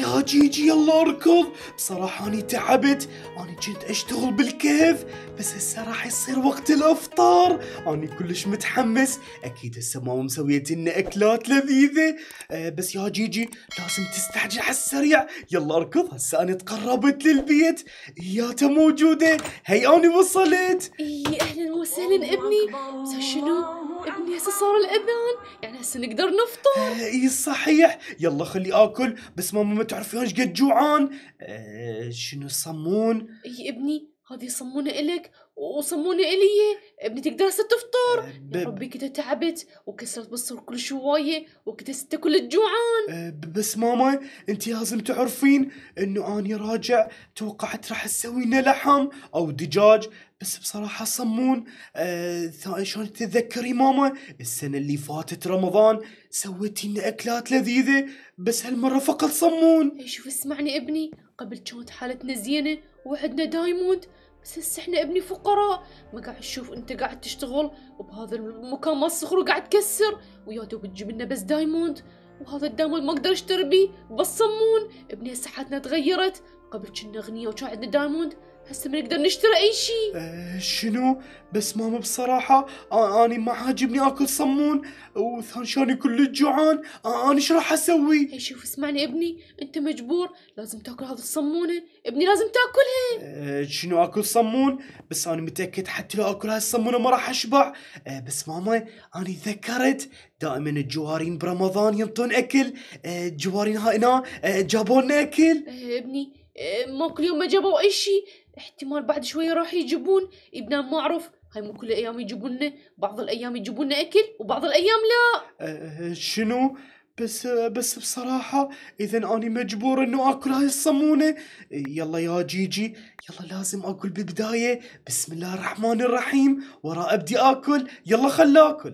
يا جيجي يلا اركض بصراحة أنا تعبت أنا كنت أشتغل بالكيف بس هسه راح يصير وقت الأفطار أنا كلش متحمس أكيد هسه ماما مسوية لنا أكلات لذيذة أه بس يا جيجي لازم تستعجل على السريع يلا اركض هسه أنا تقربت للبيت ياتا موجودة هي أنا وصلت إي أهلا وسهلا ابني بس شنو ابني هسه صار الاذان يعني هسه نقدر نفطر اي إيه، صحيح يلا خلي اكل بس ماما ما تعرفي ايش قد جوعان أه شنو الصمون اي ابني هذه صمونة إلك وصموني إلي ابنتك درست تفطر ربي كده تعبت وكسرت بصر كل شوية وكده ستة كل جوعان بس ماما انت لازم تعرفين انه اني راجع توقعت راح اسوي لنا لحم او دجاج بس بصراحة صمون آه شلون تتذكري ماما السنة اللي فاتت رمضان سويتي لنا أكلات لذيذة بس هالمرة فقط صمون إيه، شوف اسمعني ابني قبل كانت حالتنا زينة وعندنا دايموند بس هسه احنا ابني فقراء ما قاعد تشوف انت قاعد تشتغل وبهذا المكان ما الصخر وقاعد تكسر ويا تو بتجيب لنا بس دايموند وهذا الدايموند ما اقدر اشتري بيه بس صمون ابني هسه حياتنا تغيرت قبل كنا اغنياء وكان عندنا دايموند هسه بنقدر نشتري اي شيء أه شنو بس ماما بصراحة آه اني ما عاجبني اكل صمون وثاني شاني كلش جوعان آه اني شو راح اسوي أي شوف اسمعني ابني انت مجبور لازم تاكل هذا الصمونة ابني لازم تاكلها أه شنو اكل صمون بس انا متأكد حتى لو اكل هاي الصمونة ما راح اشبع أه بس ماما اني ذكرت دائما الجوارين برمضان ينطون اكل أه الجوارين هاي آه، جابوا لنا اكل أه ابني آه، ما كل يوم ما جابوا اي شيء احتمال بعد شوية راح يجيبون ابنان ما أعرف هاي مو كل الأيام يجيبون بعض الأيام يجيبون أكل وبعض الأيام لا أه شنو بس بس بصراحة إذا أنا مجبور إنه آكل هاي الصمونة يلا يا جيجي يلا لازم آكل بالبداية بسم الله الرحمن الرحيم ورا أبدي آكل يلا خل آكل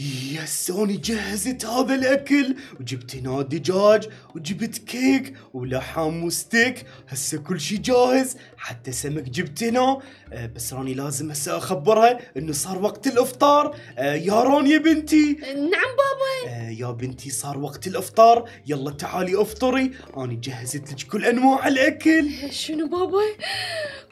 يس اني جهزت هذا الاكل وجبت هنا دجاج وجبت كيك ولحم وستيك هسه كل شي جاهز حتى سمك جبت هنا أه بس راني لازم هسه اخبرها انه صار وقت الافطار أه يا بنتي نعم بابا أه يا بنتي صار وقت الافطار يلا تعالي افطري انا جهزت لك كل انواع الاكل شنو بابا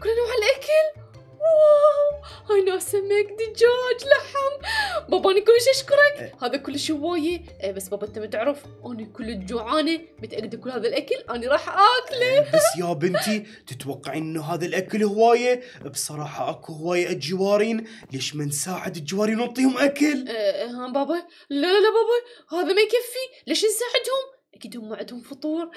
كل انواع الاكل واو هاي ناس سمك دجاج لحم بابا انا كلش اشكرك إيه. هذا كلش هوايه بس بابا انت ما تعرف انا كلش جوعانه متاكده كل هذا الاكل انا راح اكله إيه، بس يا بنتي تتوقعين انه هذا الاكل هوايه بصراحه اكو هوايه الجوارين ليش ما نساعد الجوارين ونعطيهم اكل إيه، ها بابا لا لا بابا هذا ما يكفي ليش نساعدهم اكيد هم عندهم فطور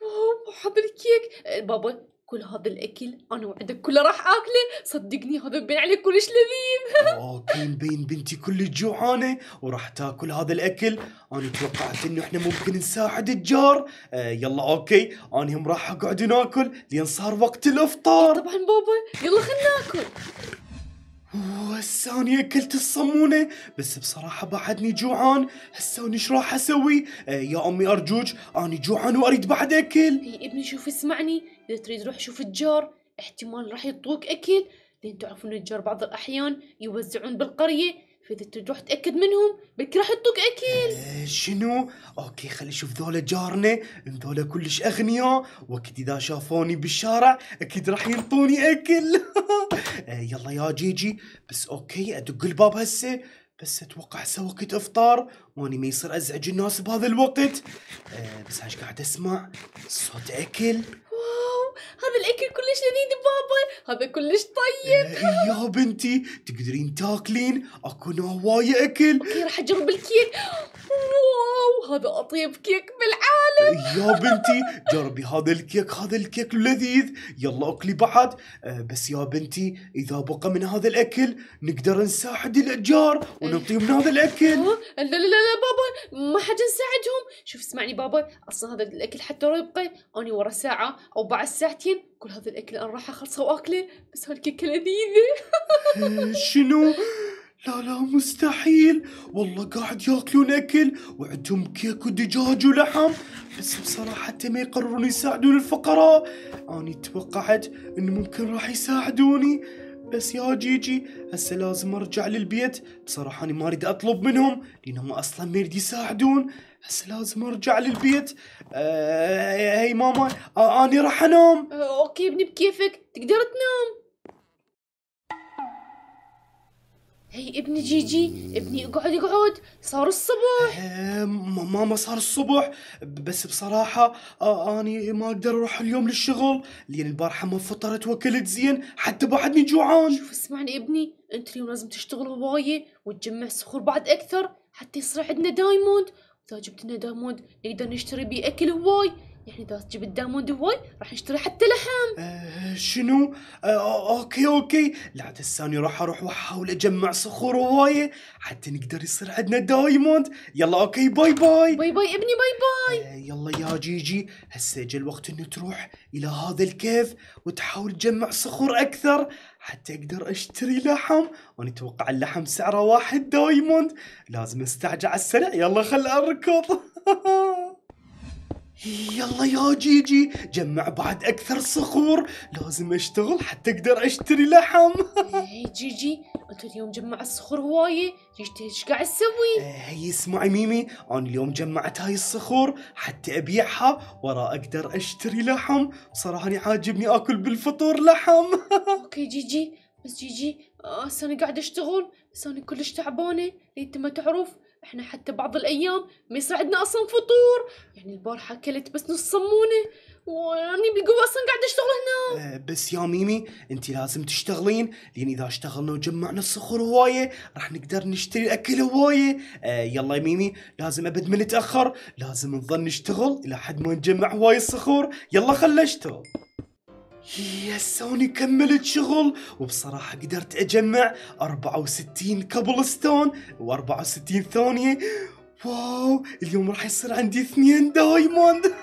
واو هذا الكيك بابا كل هذا الاكل انا وعدك كله راح اكله صدقني هذا بين عليك كلش لذيذ اوكي آه، مبين بنتي كل جوعانه وراح تاكل هذا الاكل انا توقعت انه احنا ممكن نساعد الجار آه يلا اوكي انا هم راح اقعد ناكل لين صار وقت الافطار طبعا بابا يلا خلينا ناكل هساني اكلت الصمونه بس بصراحه بعدني جوعان هساني ايش راح اسوي آه يا امي ارجوج اني جوعان واريد بعد اكل يا إيه، ابني شوف اسمعني اذا تريد روح شوف الجار احتمال راح يعطوك اكل لان تعرفون الجار بعض الاحيان يوزعون بالقريه فاذا تروح تاكد منهم بلكي راح يعطوك اكل آه شنو اوكي خلي اشوف ذولا جارنا ذولا كلش اغنياء واكيد اذا شافوني بالشارع اكيد راح ينطوني اكل آه يلا يا جيجي بس اوكي ادق الباب هسه بس اتوقع هسه وقت افطار واني ما يصير ازعج الناس بهذا الوقت آه بس ايش قاعد اسمع صوت اكل واو هذا الاكل كلش لذيذ بابا هذا كلش طيب إيه، إيه، يا بنتي تقدرين تاكلين اكو هواية اكل اوكي راح اجرب الكيك واو هذا اطيب كيك بالعالم إيه، يا بنتي جربي هذا الكيك هذا الكيك لذيذ يلا اكلي بعد بس يا بنتي اذا بقى من هذا الاكل نقدر نساعد الاجار ونعطيهم هذا الاكل لا لا لا بابا ما حد نساعدهم شوف اسمعني بابا اصلا هذا الاكل حتى لو يبقى اني ورا ساعه او بعد ساعتين كل هذا الاكل انا راح اخلصه واكله أكلة بس هالكيكة لذيذة شنو؟ لا لا مستحيل والله قاعد ياكلون اكل وعندهم كيك ودجاج ولحم بس بصراحة حتى ما يقررون يساعدون الفقراء أنا توقعت إنه ممكن راح يساعدوني بس يا جيجي هسه لازم ارجع للبيت بصراحة انا ما اريد اطلب منهم لانهم اصلا ما يريد يساعدون هسه لازم ارجع للبيت آه هي ماما آه انا راح انام اوكي ابني بكيفك تقدر تنام هي ابني جيجي ابني اقعد اقعد صار الصبح ماما صار الصبح بس بصراحة اني ما أقدر أروح اليوم للشغل لأن البارحة ما فطرت وكلت زين حتى بعدني جوعان شوف اسمعني ابني أنت اليوم لازم تشتغل هواية وتجمع صخور بعد أكثر حتى يصير عندنا دايموند إذا جبت لنا دايموند نقدر نشتري بيه أكل هواي يعني اذا تجيب الدامون دول راح نشتري حتى لحم آه شنو آه اوكي اوكي لا تستاني راح اروح واحاول اجمع صخور هوايه حتى نقدر يصير عندنا دايموند يلا اوكي باي باي باي باي ابني باي باي آه يلا يا جيجي هسه اجى الوقت انه تروح الى هذا الكيف وتحاول تجمع صخور اكثر حتى اقدر اشتري لحم وانا اتوقع اللحم سعره واحد دايموند لازم استعجل على السريع يلا خل اركض يلا يا جيجي جمع بعد اكثر صخور لازم اشتغل حتى اقدر اشتري لحم اي جيجي انت اليوم جمع الصخور هوايه جيجي ايش قاعد تسوي إيه، هي اسمعي ميمي انا اليوم جمعت هاي الصخور حتى ابيعها ورا اقدر اشتري لحم صراحه انا عاجبني اكل بالفطور لحم اوكي جيجي بس جيجي هسه آه، انا قاعد اشتغل بس انا كلش تعبانه انت ما تعرف احنا حتى بعض الايام ما يصير عندنا اصلا فطور يعني البارحه اكلت بس نص صمونه واني بالقوه اصلا قاعده اشتغل هنا أه بس يا ميمي انت لازم تشتغلين لان اذا اشتغلنا وجمعنا الصخور هوايه راح نقدر نشتري الاكل هوايه أه يلا يا ميمي لازم ابد ما نتاخر لازم نظل نشتغل الى حد ما نجمع هوايه الصخور يلا خلنا نشتغل هي سوني كملت شغل وبصراحة قدرت أجمع 64 كابل ستون و64 ثانية واو اليوم راح يصير عندي اثنين دايموند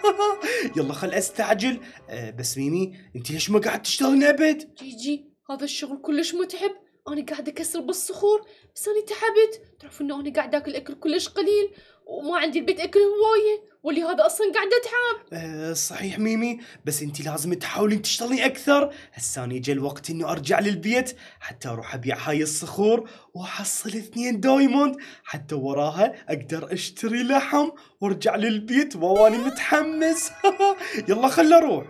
يلا خل استعجل أه بس ميمي انت ليش ما قاعد تشتغلين ابد جي جي هذا الشغل كلش متعب انا قاعد اكسر بالصخور بس انا تعبت تعرف انه انا قاعد اكل اكل كلش قليل وما عندي البيت اكل هوايه واللي هذا اصلا قاعد اتعب أه صحيح ميمي بس انت لازم تحاولين تشتغلين اكثر هسه جا الوقت انه ارجع للبيت حتى اروح ابيع هاي الصخور واحصل اثنين دايموند حتى وراها اقدر اشتري لحم وارجع للبيت واني متحمس يلا خل اروح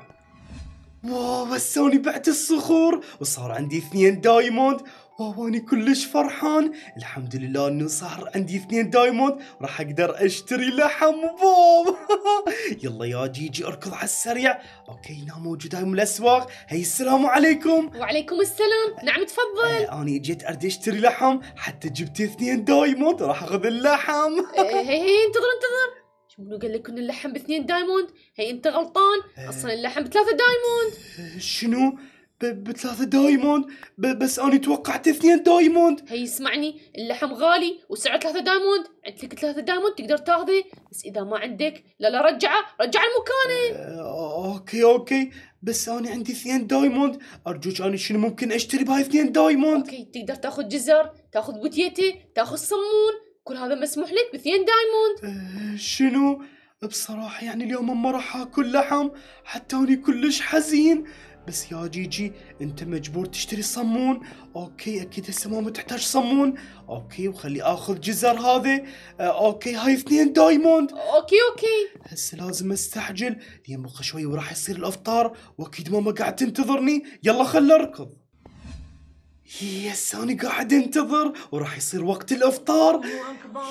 واو هسه بعت الصخور وصار عندي اثنين دايموند واني كلش فرحان الحمد لله انه صار عندي اثنين دايموند راح اقدر اشتري لحم بوب يلا يا جيجي اركض على السريع اوكي هنا موجود هاي من الاسواق هي السلام عليكم وعليكم السلام نعم تفضل آه، انا جيت اريد اشتري لحم حتى جبت اثنين دايموند راح اخذ اللحم آه، هي هي انتظر انتظر شنو قال لك ان اللحم باثنين دايموند هي انت غلطان آه. اصلا اللحم بثلاثه دايموند شنو بثلاثة دايموند بس أنا توقعت اثنين دايموند هي اسمعني اللحم غالي وسعر ثلاثة دايموند عندك ثلاثة دايموند تقدر تاخذه بس إذا ما عندك لا لا رجعه رجعه لمكانه آه أوكي أوكي بس أنا عندي اثنين دايموند أرجوك أنا شنو ممكن أشتري بهاي اثنين دايموند أوكي تقدر تاخذ جزر تاخذ بوتيتي تاخذ صمون كل هذا مسموح لك باثنين دايموند آه شنو بصراحة يعني اليوم ما راح آكل لحم حتى أني كلش حزين بس يا جيجي انت مجبور تشتري صمون اوكي اكيد هسه ماما تحتاج صمون اوكي وخلي اخذ جزر هذا آه، اوكي هاي اثنين دايموند اوكي اوكي هسه لازم استعجل يمبقى شوي وراح يصير الافطار واكيد ماما قاعد تنتظرني يلا خل اركض يس انا قاعد انتظر وراح يصير وقت الافطار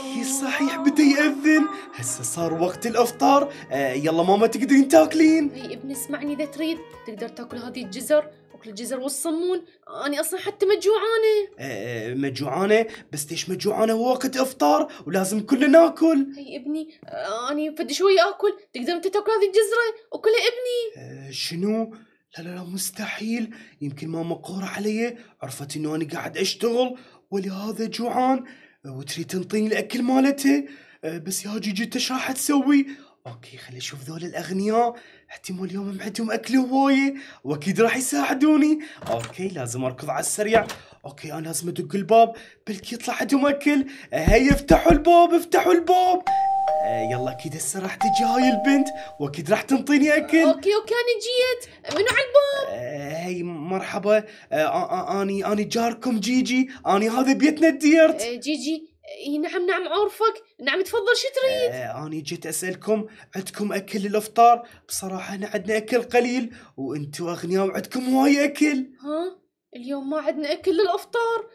هي صحيح بدا ياذن هسه صار وقت الافطار آه يلا ماما تقدرين تاكلين هي ابني اسمعني اذا تريد تقدر تاكل هذه الجزر وكل الجزر والصمون انا اصلا حتى مجوعانه آه, آه، مجوعانه بس ليش مجوعانه هو وقت افطار ولازم كلنا ناكل هي ابني آه انا فد شوي اكل تقدر انت تاكل هذه الجزره وكلها ابني آه شنو لا لا لا مستحيل يمكن ماما مقهورة علي عرفت انه انا قاعد اشتغل ولهذا جوعان أه، وتريد تنطيني الاكل مالته أه، بس يا جيجي انت ايش راح تسوي؟ اوكي خلي اشوف ذول الاغنياء احتمال اليوم عندهم اكل هوايه واكيد راح يساعدوني اوكي لازم اركض على السريع اوكي انا لازم ادق الباب بلكي يطلع عندهم اكل أه، هيا افتحوا الباب افتحوا الباب آه، يلا اكيد هسه راح تجي هاي البنت واكيد راح تنطيني اكل اوكي اوكي انا جيت منو على الباب؟ آه، هاي مرحبا آه، اني اني جاركم جيجي اني هذا بيتنا الديرت جيجي اي نعم نعم عرفك نعم تفضل شو تريد اني جيت أسألكم عندكم أكل للأفطار بصراحة احنا عندنا أكل قليل وانتم أغنياء وعندكم هواي أكل ها اليوم ما عندنا أكل للأفطار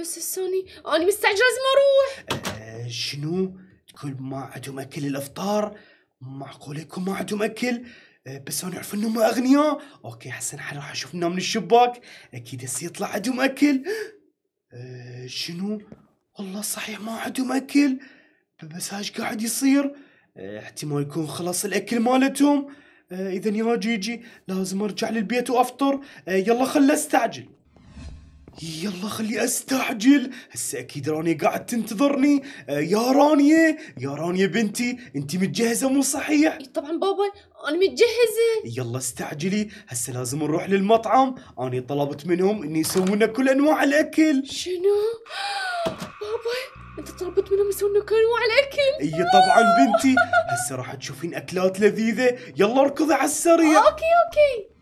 بس هسه اني مستعجل لازم أروح آه شنو يقول ما عندهم اكل الافطار معقول يكون ما عندهم اكل آه، بس انا اعرف انهم اغنياء اوكي حسن راح اشوف من الشباك اكيد هسه يطلع عندهم اكل أه شنو والله صحيح ما عندهم اكل بس ايش قاعد يصير أه احتمال يكون خلص الاكل مالتهم أه اذا يا جيجي لازم ارجع للبيت وافطر أه يلا خل استعجل يلا خلي استعجل هسه اكيد رانيا قاعد تنتظرني آه يا رانيا يا رانيا بنتي انت متجهزه مو صحيح طبعا بابا انا متجهزه يلا استعجلي هسه لازم نروح للمطعم انا طلبت منهم ان يسوون كل انواع الاكل شنو بابا انت طلبت منهم يسوون كل انواع الاكل اي طبعا بنتي هسه راح تشوفين اكلات لذيذه يلا اركضي على السريع اوكي اوكي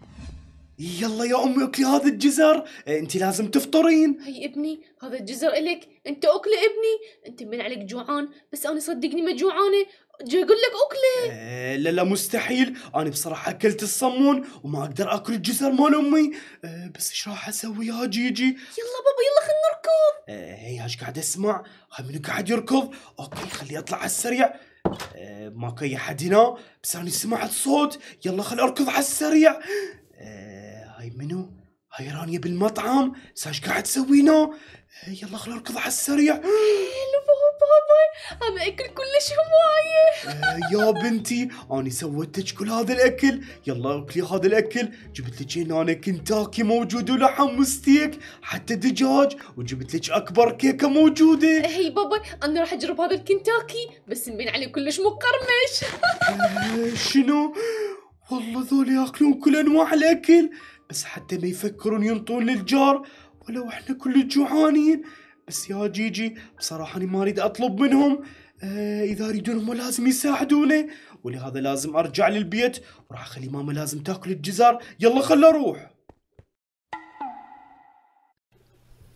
يلا يا امي اكلي هذا الجزر إيه، انت لازم تفطرين هي ابني هذا الجزر الك انت اكله ابني انت من عليك جوعان بس انا صدقني ما جوعانه جاي اقول لك اكله إيه، آه لا لا مستحيل انا بصراحه اكلت الصمون وما اقدر اكل الجزر مال امي آه بس ايش راح اسوي يا جيجي يلا بابا يلا خلينا نركض آه هي ايش قاعد اسمع من قاعد يركض اوكي خليه يطلع على السريع إيه، ما كي حد هنا بس انا سمعت صوت يلا خل اركض على السريع هاي طيب، منو؟ هاي رانيا بالمطعم ساش قاعد تسوينا إيه، يلا خلنا نركض على السريع بابا هذا اكل كلش هوايه إيه، يا بنتي انا سويت لك كل هذا الاكل يلا اكلي هذا الاكل جبت لك هنا كنتاكي موجود ولحم وستيك حتى دجاج وجبت لك اكبر كيكه موجوده هي إيه، بابا انا راح اجرب هذا الكنتاكي بس مبين عليه كلش مقرمش شنو والله ذول ياكلون كل انواع الاكل بس حتى ما يفكرون ينطون للجار ولو احنا كل جوعانين بس يا جيجي بصراحة أنا ما أريد أطلب منهم آه إذا يريدون هم لازم يساعدوني ولهذا لازم أرجع للبيت وراح أخلي ماما لازم تاكل الجزر يلا خل أروح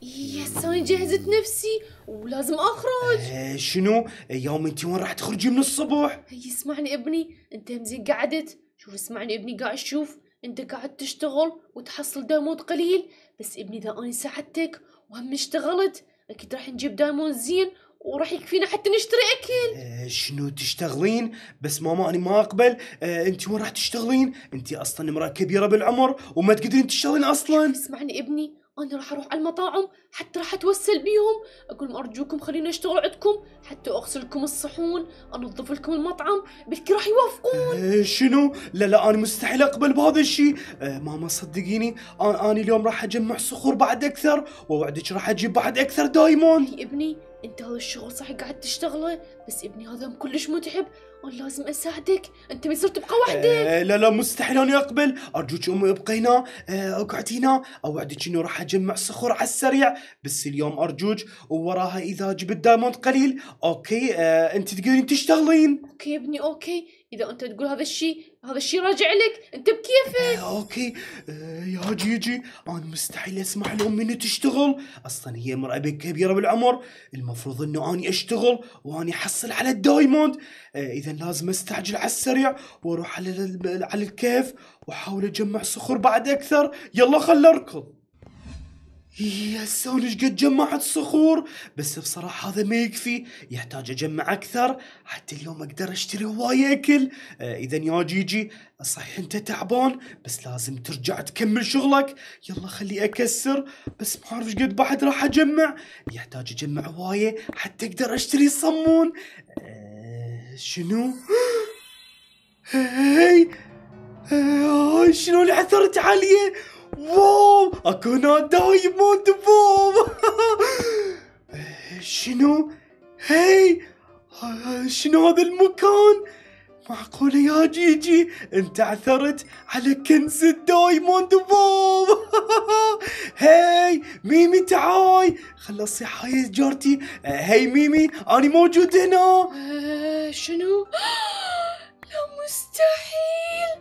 يا أنا جهزت نفسي ولازم أخرج آه شنو يوم أنت وين راح تخرجي من الصبح اسمعني ابني أنت مزين قعدت شوف اسمعني ابني قاعد شوف انت قاعد تشتغل وتحصل دايموند قليل بس ابني اذا انا ساعدتك وهم اشتغلت اكيد راح نجيب دايموند زين وراح يكفينا حتى نشتري اكل أه شنو تشتغلين بس ماما انا ما اقبل أه انت وين راح تشتغلين انت اصلا امراه كبيره بالعمر وما تقدرين تشتغلين اصلا اسمعني ابني انا راح اروح على المطاعم حتى راح اتوسل بيهم اقول لهم ارجوكم خلينا اشتغل عندكم حتى اغسل لكم الصحون انظف لكم المطعم بلكي راح يوافقون آه شنو لا لا انا مستحيل اقبل بهذا الشيء آه ماما صدقيني انا, أنا اليوم راح اجمع صخور بعد اكثر ووعدك راح اجيب بعد اكثر دايموند يا ابني انت هذا الشغل صح قاعد تشتغله بس ابني هذا كلش متعب وانا لازم اساعدك انت ما يصير تبقى وحدك آه لا لا مستحيل انا اقبل ارجوك امي ابقي هنا آه اقعد هنا اوعدك انه راح اجمع صخور على السريع بس اليوم ارجوك ووراها اذا جبت دايموند قليل اوكي آه انت تقدرين تشتغلين اوكي ابني اوكي اذا انت تقول هذا الشيء هذا الشيء راجع لك انت بكيفك آه اوكي آه يا جيجي انا مستحيل اسمح لامي اني تشتغل اصلا هي امراه كبيره بالعمر المفروض انه اني اشتغل واني احصل على الدايموند آه اذا لازم استعجل على السريع واروح على على الكيف واحاول اجمع صخور بعد اكثر يلا خل اركض يسا إيه، انا قد جمعت صخور بس بصراحه هذا ما يكفي يحتاج اجمع اكثر حتى اليوم اقدر اشتري هوايه اكل آه اذا يا جيجي صحيح انت تعبان بس لازم ترجع تكمل شغلك يلا خلي اكسر بس ما اعرف قد بعد راح اجمع يحتاج اجمع هوايه حتى اقدر اشتري صمون آه شنو إيه، هاي آه شنو اللي عثرت عليه واو اكونا دايموند واو شنو هاي شنو هذا المكان معقولة يا جيجي انت عثرت على كنز الدايموند واو هاي ميمي تعاي خلصي حي جارتي هاي ميمي انا موجود هنا شنو لا مستحيل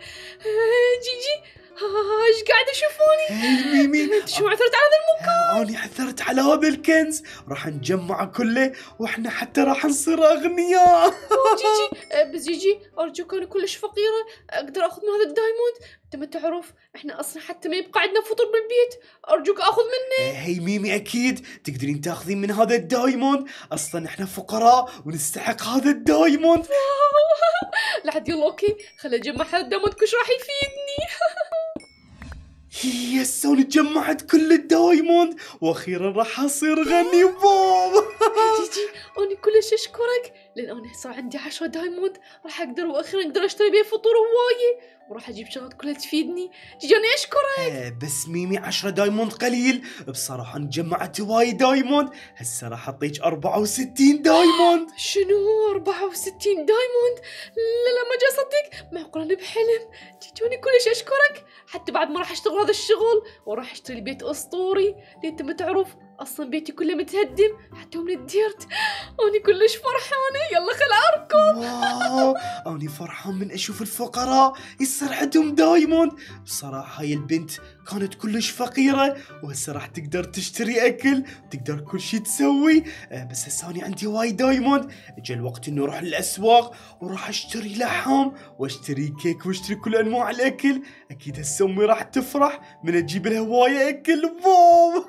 جيجي جي. ايش قاعد يشوفوني؟ مين مين انت شو عثرت على هذا المكان؟ إيه، انا عثرت على هذا الكنز راح نجمعه كله واحنا حتى راح نصير اغنياء جيجي إيه، بس جيجي ارجوك انا كلش فقيره اقدر اخذ من هذا الدايموند انت ما تعرف احنا اصلا حتى ما يبقى عندنا فطور بالبيت ارجوك اخذ منه إيه، هي ميمي اكيد تقدرين تاخذين من هذا الدايموند اصلا احنا فقراء ونستحق هذا الدايموند لحد يلا اوكي خلي اجمع هذا الدايموند كش راح يفيدني يسو تجمعت كل الدايموند واخيرا راح اصير غني بوب جيجي اني كلش اشكرك لان انا صار عندي 10 دايموند راح اقدر واخيرا اقدر اشتري بيه فطور هوايه وراح اجيب شغلات كلها تفيدني جيجي انا اشكرك آه بس ميمي 10 دايموند قليل بصراحه انا جمعت هواي دايموند هسه راح اعطيك 64 دايموند شنو 64 دايموند لا لا ما جا اصدق معقول انا بحلم جيجي انا كلش اشكرك حتى بعد ما راح اشتغل هذا الشغل وراح اشتري بيت اسطوري انت ما تعرف اصلا بيتي كله متهدم حتى من الديرت انا كلش فرحانه يلا خل اركض واو انا فرحان من اشوف الفقراء يصير عندهم دايموند بصراحه هاي البنت كانت كلش فقيره وهسه راح تقدر تشتري اكل تقدر كل شيء تسوي آه، بس هسه انا عندي وايد دايموند اجى الوقت انه اروح للاسواق وراح اشتري لحم واشتري كيك واشتري كل انواع الاكل اكيد هسه امي راح تفرح من تجيب لها هواية اكل بوم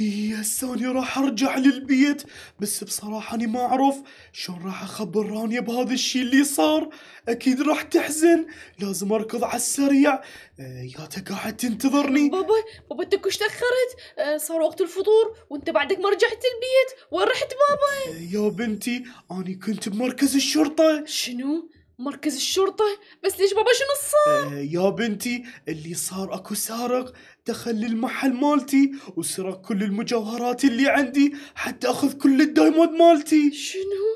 يا سوني راح ارجع للبيت بس بصراحة اني ما اعرف شلون راح اخبر رانيا بهذا الشيء اللي صار اكيد راح تحزن لازم اركض على السريع آه يا قاعد تنتظرني بابا بابا انت كش تاخرت آه صار وقت الفطور وانت بعدك ما رجعت البيت وين رحت بابا آه يا بنتي انا كنت بمركز الشرطة شنو مركز الشرطة بس ليش بابا شنو صار؟ آه يا بنتي اللي صار اكو سارق دخل للمحل مالتي وسرق كل المجوهرات اللي عندي حتى اخذ كل الدايموند مالتي شنو؟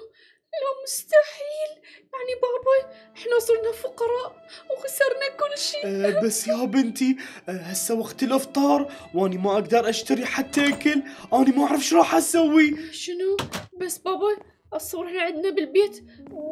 لا مستحيل يعني بابا احنا صرنا فقراء وخسرنا كل شيء أه بس يا بنتي أه هسه وقت الافطار واني ما اقدر اشتري حتى اكل انا ما اعرف شو راح اسوي شنو بس بابا الصور هنا عندنا بالبيت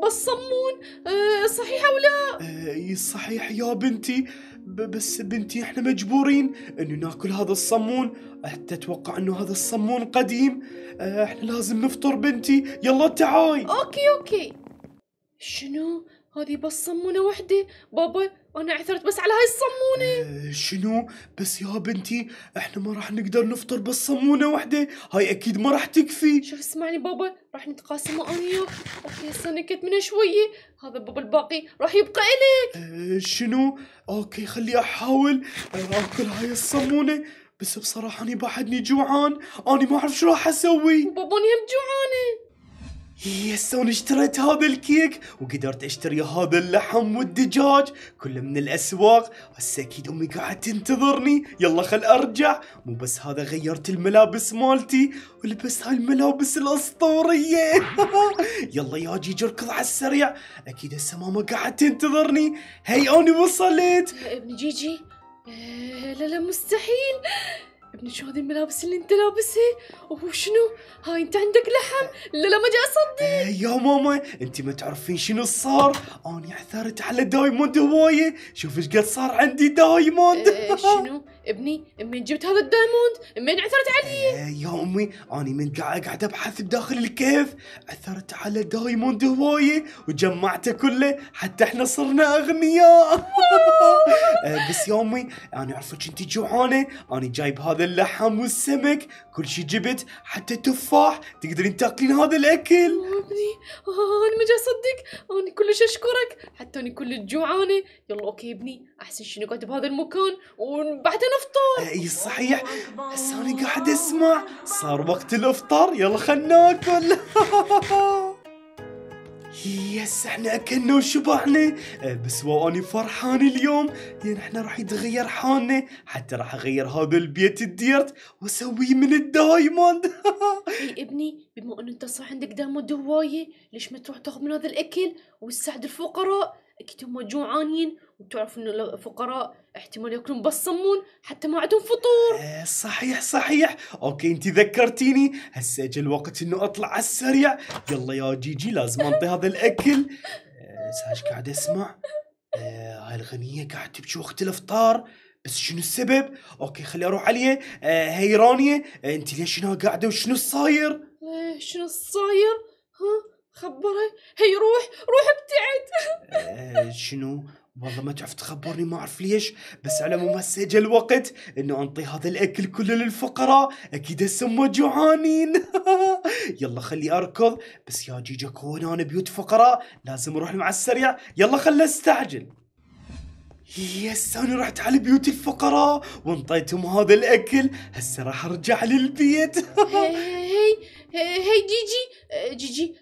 بصمون آه، صحيحه صحيح او لا آه، صحيح يا بنتي بس بنتي احنا مجبورين ان ناكل هذا الصمون حتى اتوقع انه هذا الصمون قديم آه، احنا لازم نفطر بنتي يلا تعاي اوكي اوكي شنو هذه بصمونه وحدة بابا وانا عثرت بس على هاي الصمونه آه شنو بس يا بنتي احنا ما راح نقدر نفطر بس صمونه وحده هاي اكيد ما راح تكفي شوف اسمعني بابا راح نتقاسم انا وياك اوكي هسه نكت من شويه هذا بابا الباقي راح يبقى الك آه شنو اوكي خلي احاول إيه، اكل هاي الصمونه بس بصراحة أنا بعدني جوعان، أنا ما أعرف شو راح أسوي. بابا أنا هم جوعانة. انا اشتريت هذا الكيك وقدرت اشتري هذا اللحم والدجاج كله من الاسواق هسه اكيد امي قاعد تنتظرني يلا خل ارجع مو بس هذا غيرت الملابس مالتي ولبس هاي الملابس الاسطوريه يلا يا جيجي اركض على السريع اكيد هسه ماما قاعد تنتظرني هي انا وصلت ابن جيجي لا لا مستحيل ابني شو هذه الملابس اللي انت لابسها؟ وشنو؟ هاي انت عندك لحم؟ لا لا ما جاي اصدق ايه يا ماما انت ما تعرفين شنو صار؟ انا عثرت على دايموند هوايه، شوف ايش قد صار عندي دايموند ايه شنو؟ ابني منين جبت هذا الدايموند منين عثرت عليه إيه، يا امي انا من قاعد ابحث بداخل الكيف عثرت على دايموند هوايه وجمعته كله حتى احنا صرنا اغنياء إيه، بس يا امي انا اعرفك انت جوعانه انا جايب هذا اللحم والسمك كل شيء جبت حتى تفاح تقدرين تاكلين هذا الاكل ابني انا ما اصدق انا كلش اشكرك حتى انا كلش جوعانه يلا اوكي ابني احسن شنو قاعد بهذا المكان وبعدين افطر اي صحيح هسه انا قاعد اسمع صار وقت الافطار يلا خلنا ناكل يس احنا اكلنا وشبعنا بس واني فرحان اليوم لان يعني احنا راح يتغير حالنا حتى راح اغير هذا البيت الديرت واسويه من الدايموند اي ابني بما انه انت صح عندك دايموند هوايه ليش ما تروح تاخذ من هذا الاكل وتساعد الفقراء هم جوعانين وتعرف انه الفقراء احتمال ياكلون بس صمون حتى ما عندهم فطور آه صحيح صحيح اوكي انت ذكرتيني هسه اجى الوقت انه اطلع على السريع يلا يا جيجي لازم انطي هذا الاكل آه ساج قاعد اسمع آه هاي الغنية قاعد تبكي وقت الافطار بس شنو السبب؟ اوكي خلي اروح عليها آه هي رانيا آه انت ليش هنا قاعده وشنو الصاير؟ إيه، شنو الصاير؟ ها خبره هي روح روح ابتعد آه شنو والله ما تعرف تخبرني ما اعرف ليش بس على مو بس الوقت انه انطي هذا الاكل كله للفقراء اكيد هسه جوعانين يلا خلي اركض بس يا جيجا كون انا بيوت فقراء لازم اروح مع السريع يلا خلي استعجل يس انا رحت على بيوت الفقراء وانطيتهم هذا الاكل هسه راح ارجع للبيت هي هي جيجي جيجي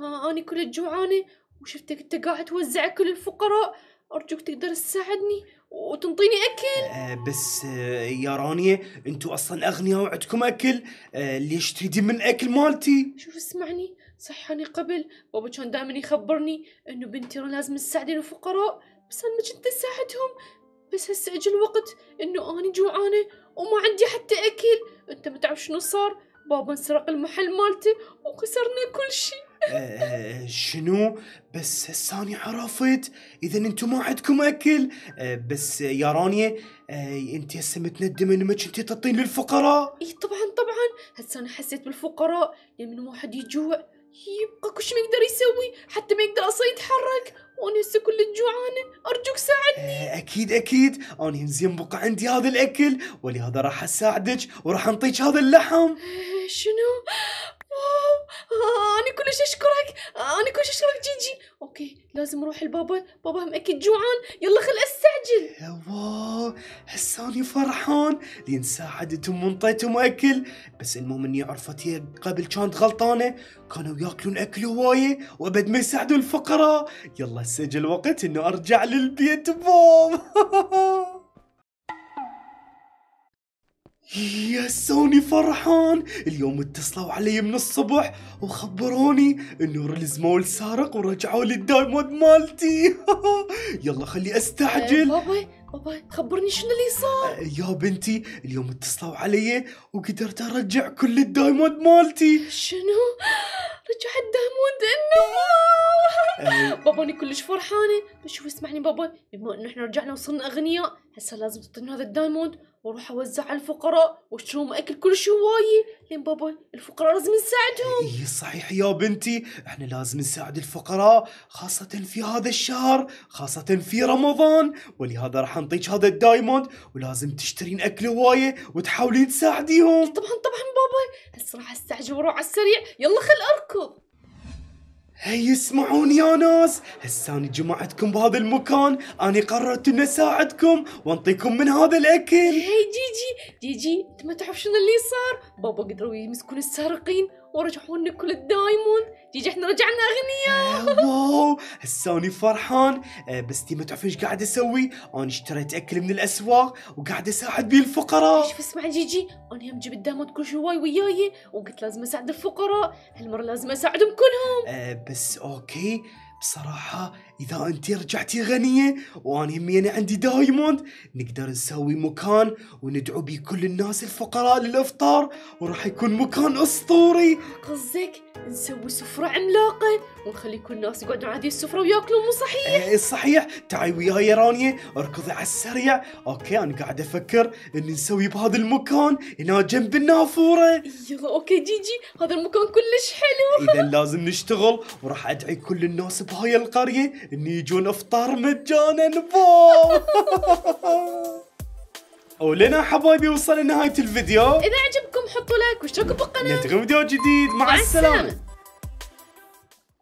ها أنا كل جوعانة وشفتك أنت قاعد توزع كل الفقراء أرجوك تقدر تساعدني وتنطيني أكل آه بس آه يا رانيا أنتوا أصلا أغنياء وعندكم أكل آه ليش تريدين من الأكل مالتي؟ شوف اسمعني صحاني قبل بابا كان دائما يخبرني إنه بنتي لازم تساعدين الفقراء بس أنا ما كنت أساعدهم بس هسه اجى الوقت انه اني جوعانه وما عندي حتى اكل انت ما تعرف شنو صار بابا انسرق المحل مالتي وخسرنا كل شيء آه،, أه شنو بس هساني عرفت اذا انتم ما عندكم اكل أه بس يا رانيا أه انت هسه متندمه انك انت تعطين للفقراء اي طبعا طبعا هسه انا حسيت بالفقراء لما واحد يجوع يبقى كل شيء ما يقدر يسوي حتى ما يقدر اصلا يتحرك وانا هسه كل جوعانه ارجوك ساعدني آه، اكيد اكيد انا زين بقى عندي هذا الاكل ولهذا راح اساعدك وراح انطيك هذا اللحم آه، شنو؟ واو آه، انا كلش اشكرك آه، انا كلش اشكرك جيجي اوكي لازم اروح لبابا بابا هم اكيد جوعان يلا خل استعجل واو حساني فرحان لين ساعدتهم وانطيتهم اكل بس المهم اني عرفت هي قبل كانت غلطانه كانوا ياكلون اكل هوايه وابد ما يساعدوا الفقراء يلا سجل وقت انه ارجع للبيت بوم يا سوني فرحان اليوم اتصلوا علي من الصبح وخبروني انه ريلز مول سارق ورجعوا لي الدايموند مالتي يلا خلي استعجل أه، بابا بابا خبرني شنو اللي صار أه، يا بنتي اليوم اتصلوا علي وقدرت ارجع كل الدايموند مالتي شنو رجع الدايموند انه أه. بابا انا كلش فرحانه بس شوف اسمعني بابا بما انه احنا رجعنا وصرنا اغنياء هسه لازم اطن هذا الدايموند واروح اوزع على الفقراء واشتريهم اكل كل شيء هوايه لين بابا الفقراء لازم نساعدهم اي صحيح يا بنتي احنا لازم نساعد الفقراء خاصة في هذا الشهر خاصة في رمضان ولهذا راح نعطيك هذا الدايموند ولازم تشترين اكل هوايه وتحاولين تساعديهم طبعا طبعا بابا هسه راح استعجل واروح على السريع يلا خل اركض هاي اسمعون يا ناس هساني جمعتكم بهذا المكان انا قررت اني اساعدكم وانطيكم من هذا الاكل هاي جيجي جيجي انت ما تعرف شنو اللي صار بابا قدروا يمسكون السارقين ورجحوني كل الدايموند جيجي احنا رجعنا اغنياء آه، واو هساني فرحان آه، بس دي ما تعرفين ايش قاعد اسوي انا اشتريت اكل من الاسواق وقاعد اساعد بيه الفقراء شوف اسمع جيجي انا يوم جبت دايمون كل شوي وياي وقلت لازم اساعد الفقراء هالمره لازم اساعدهم كلهم آه، بس اوكي بصراحة إذا أنتي رجعتي غنية وأنا يميني عندي دايموند نقدر نسوي مكان وندعو بيه كل الناس الفقراء للإفطار وراح يكون مكان أسطوري قصدك نسوي سفرة عملاقة ونخلي كل الناس يقعدوا عادي السفره وياكلوا مو صحيح ايه, إيه، صحيح تعي وياي يا رانيا اركضي على السريع اوكي انا قاعد افكر ان نسوي بهذا المكان هنا جنب النافوره يلا اوكي جيجي جي. هذا المكان كلش حلو اذا لازم نشتغل وراح ادعي كل الناس بهاي القريه ان يجون افطار مجانا بوم ولنا حبايبي وصلنا نهايه الفيديو اذا عجبكم حطوا لايك واشتركوا بالقناه نلتقي فيديو جديد مع, مع السلامه, السلامة.